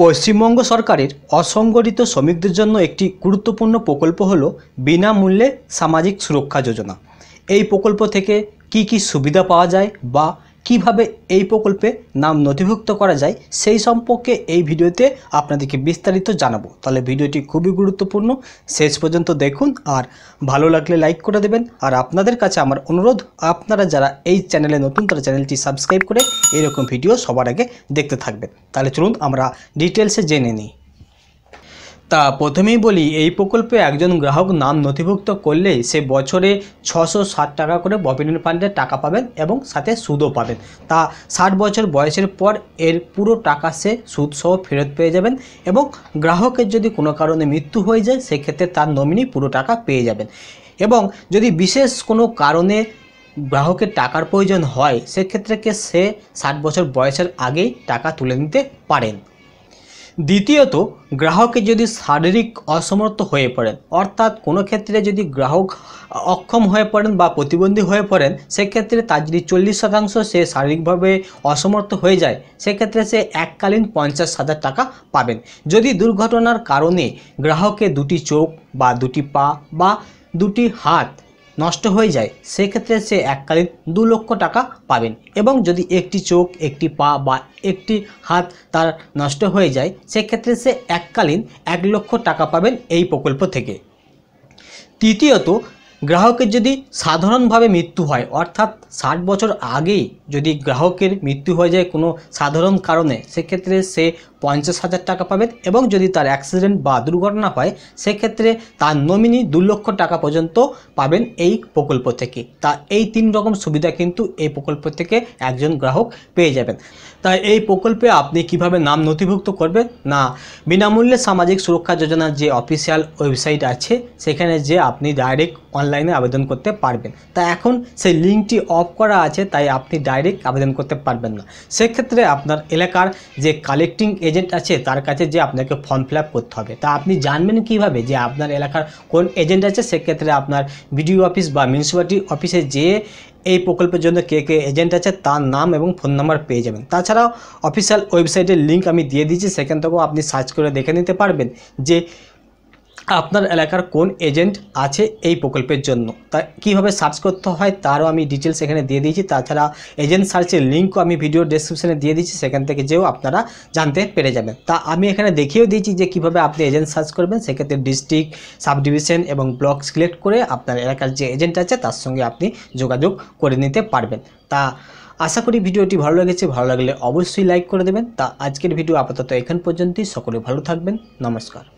পশ্চিমবঙ্গ সরকারের অসংগঠিত শ্রমিকদের জন্য একটি গুরুত্বপূর্ণ প্রকল্প হল বিনামূল্যে সামাজিক সুরক্ষা যোজনা এই প্রকল্প থেকে কি কি সুবিধা পাওয়া যায় বা কিভাবে এই প্রকল্পে নাম নথিভুক্ত করা যায় সেই সম্পর্কে এই ভিডিওতে আপনাদেরকে বিস্তারিত জানাবো তাহলে ভিডিওটি খুবই গুরুত্বপূর্ণ শেষ পর্যন্ত দেখুন আর ভালো লাগলে লাইক করে দেবেন আর আপনাদের কাছে আমার অনুরোধ আপনারা যারা এই চ্যানেলে নতুন তারা চ্যানেলটি সাবস্ক্রাইব করে এরকম ভিডিও সবার আগে দেখতে থাকবেন তাহলে চলুন আমরা ডিটেলসে জেনে নিই তা প্রথমেই বলি এই প্রকল্পে একজন গ্রাহক নাম নথিভুক্ত করলে সে বছরে ছশো ষাট টাকা করে প্রভিডেন্ট ফান্ডে টাকা পাবেন এবং সাথে সুদও পাবেন তা ষাট বছর বয়সের পর এর পুরো টাকা সে সুদসহ ফেরত পেয়ে যাবেন এবং গ্রাহকের যদি কোনো কারণে মৃত্যু হয়ে যায় সেক্ষেত্রে তার নমিনি পুরো টাকা পেয়ে যাবেন এবং যদি বিশেষ কোনো কারণে গ্রাহকের টাকার প্রয়োজন হয় সেক্ষেত্রে সে ষাট বছর বয়সের আগেই টাকা তুলে নিতে পারেন দ্বিতীয়ত গ্রাহকের যদি শারীরিক অসমর্থ হয়ে পড়েন অর্থাৎ কোনো ক্ষেত্রে যদি গ্রাহক অক্ষম হয়ে পড়েন বা প্রতিবন্ধী হয়ে পড়েন সেক্ষেত্রে তার যদি চল্লিশ শতাংশ সে শারীরিকভাবে অসমর্থ হয়ে যায় সেক্ষেত্রে সে এককালীন পঞ্চাশ হাজার টাকা পাবেন যদি দুর্ঘটনার কারণে গ্রাহকে দুটি চোখ বা দুটি পা বা দুটি হাত নষ্ট হয়ে যায় সেক্ষেত্রে সে এককালীন দু লক্ষ টাকা পাবেন এবং যদি একটি চোখ একটি পা বা একটি হাত তার নষ্ট হয়ে যায় সেক্ষেত্রে সে এককালীন এক লক্ষ টাকা পাবেন এই প্রকল্প থেকে তৃতীয়ত গ্রাহকের যদি সাধারণভাবে মৃত্যু হয় অর্থাৎ ষাট বছর আগেই যদি গ্রাহকের মৃত্যু হয়ে যায় কোনো সাধারণ কারণে সেক্ষেত্রে সে পঞ্চাশ হাজার টাকা পাবেন এবং যদি তার অ্যাক্সিডেন্ট বা দুর্ঘটনা হয় সেক্ষেত্রে তার নমিনি দু লক্ষ টাকা পর্যন্ত পাবেন এই প্রকল্প থেকে তা এই তিন রকম সুবিধা কিন্তু এই প্রকল্প থেকে একজন গ্রাহক পেয়ে যাবেন তাই এই প্রকল্পে আপনি কিভাবে নাম নথিভুক্ত করবেন না বিনামূল্যে সামাজিক সুরক্ষা যোজনার যে অফিসিয়াল ওয়েবসাইট আছে সেখানে যে আপনি ডাইরেক্ট অনলাইন অনলাইনে আবেদন করতে পারবেন তা এখন সেই লিঙ্কটি অফ করা আছে তাই আপনি ডাইরেক্ট আবেদন করতে পারবেন না সেক্ষেত্রে আপনার এলাকার যে কালেক্টিং এজেন্ট আছে তার কাছে যে আপনাকে ফর্ম ফিল করতে হবে তা আপনি জানবেন কিভাবে যে আপনার এলাকার কোন এজেন্ট আছে সেক্ষেত্রে আপনার বিডিও অফিস বা মিউনিসিপ্যালিটি অফিসে যেয়ে এই প্রকল্পের জন্য কে কে এজেন্ট আছে তার নাম এবং ফোন নাম্বার পেয়ে যাবেন তাছাড়াও অফিসিয়াল ওয়েবসাইটের লিঙ্ক আমি দিয়ে দিয়েছি সেখান থেকেও আপনি সার্চ করে দেখে নিতে পারবেন যে আপনার এলাকার কোন এজেন্ট আছে এই প্রকল্পের জন্য তা কীভাবে সার্চ করতে হয় তারও আমি ডিটেলস এখানে দিয়ে দিয়েছি তাছাড়া এজেন্ট সার্চের লিঙ্কও আমি ভিডিও ডিসক্রিপশানে দিয়ে দিয়েছি সেখান থেকে যেও আপনারা জানতে পেরে যাবেন তা আমি এখানে দেখিয়েও দিয়েছি যে কিভাবে আপনি এজেন্ট সার্চ করবেন সেক্ষেত্রে ডিস্ট্রিক্ট সাব ডিভিশন এবং ব্লক সিলেক্ট করে আপনার এলাকার যে এজেন্ট আছে তার সঙ্গে আপনি যোগাযোগ করে নিতে পারবেন তা আশা করি ভিডিওটি ভালো লেগেছে ভালো লাগলে অবশ্যই লাইক করে দেবেন তা আজকের ভিডিও আপাতত এখান পর্যন্তই সকলে ভালো থাকবেন নমস্কার